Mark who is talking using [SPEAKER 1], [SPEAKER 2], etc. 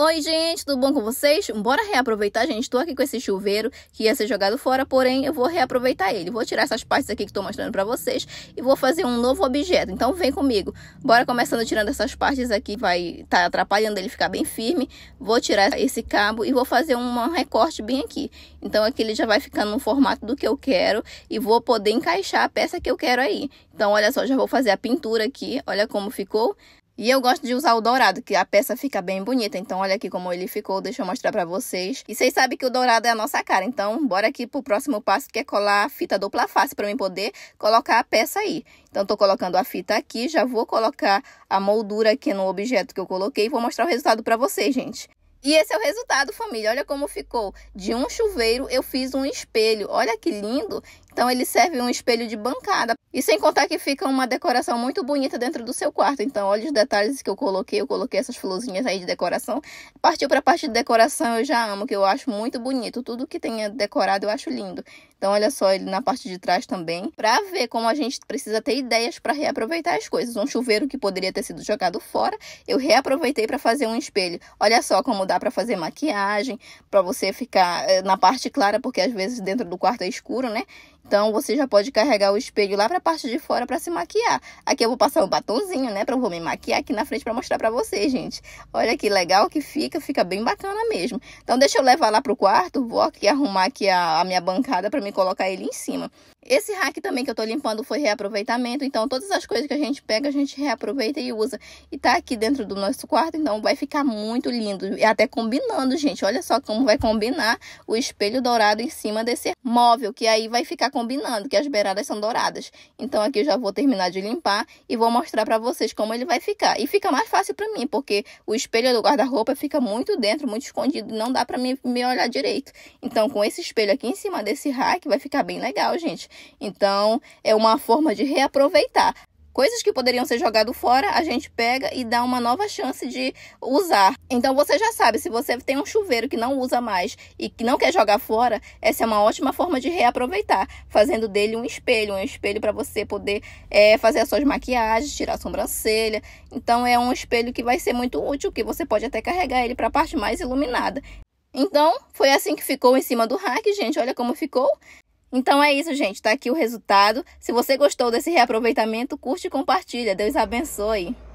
[SPEAKER 1] Oi, gente, tudo bom com vocês? Bora reaproveitar, gente. Estou aqui com esse chuveiro que ia ser jogado fora, porém eu vou reaproveitar ele. Vou tirar essas partes aqui que estou mostrando para vocês e vou fazer um novo objeto. Então vem comigo. Bora começando tirando essas partes aqui, vai estar tá atrapalhando ele ficar bem firme. Vou tirar esse cabo e vou fazer um recorte bem aqui. Então aqui ele já vai ficando no formato do que eu quero e vou poder encaixar a peça que eu quero aí. Então olha só, já vou fazer a pintura aqui. Olha como ficou. E eu gosto de usar o dourado, que a peça fica bem bonita. Então, olha aqui como ele ficou. Deixa eu mostrar pra vocês. E vocês sabem que o dourado é a nossa cara. Então, bora aqui pro próximo passo, que é colar a fita dupla face pra mim poder colocar a peça aí. Então, tô colocando a fita aqui. Já vou colocar a moldura aqui no objeto que eu coloquei. Vou mostrar o resultado pra vocês, gente. E esse é o resultado, família. Olha como ficou. De um chuveiro eu fiz um espelho. Olha que lindo. Então ele serve um espelho de bancada. E sem contar que fica uma decoração muito bonita dentro do seu quarto. Então olha os detalhes que eu coloquei. Eu coloquei essas florzinhas aí de decoração. Partiu para a parte de decoração eu já amo, que eu acho muito bonito. Tudo que tenha decorado eu acho lindo. Então, olha só ele na parte de trás também, para ver como a gente precisa ter ideias para reaproveitar as coisas. Um chuveiro que poderia ter sido jogado fora, eu reaproveitei para fazer um espelho. Olha só como dá para fazer maquiagem, para você ficar eh, na parte clara, porque às vezes dentro do quarto é escuro, né? Então você já pode carregar o espelho lá para a parte de fora para se maquiar. Aqui eu vou passar um batonzinho, né, para eu vou me maquiar aqui na frente para mostrar para vocês, gente. Olha que legal que fica, fica bem bacana mesmo. Então deixa eu levar lá pro quarto, vou aqui arrumar aqui a, a minha bancada para me colocar ele em cima. Esse rack também que eu tô limpando foi reaproveitamento, então todas as coisas que a gente pega, a gente reaproveita e usa. E tá aqui dentro do nosso quarto, então vai ficar muito lindo. E até combinando, gente, olha só como vai combinar o espelho dourado em cima desse móvel, que aí vai ficar Tá combinando que as beiradas são douradas. Então aqui eu já vou terminar de limpar e vou mostrar pra vocês como ele vai ficar. E fica mais fácil pra mim, porque o espelho do guarda-roupa fica muito dentro, muito escondido, não dá pra mim me olhar direito. Então com esse espelho aqui em cima desse rack vai ficar bem legal, gente. Então é uma forma de reaproveitar. Coisas que poderiam ser jogado fora, a gente pega e dá uma nova chance de usar. Então você já sabe, se você tem um chuveiro que não usa mais e que não quer jogar fora, essa é uma ótima forma de reaproveitar, fazendo dele um espelho, um espelho para você poder é, fazer as suas maquiagens, tirar a sobrancelha. Então é um espelho que vai ser muito útil, que você pode até carregar ele para a parte mais iluminada. Então, foi assim que ficou em cima do rack, gente. Olha como ficou. Então é isso, gente. Tá aqui o resultado. Se você gostou desse reaproveitamento, curte e compartilha. Deus abençoe.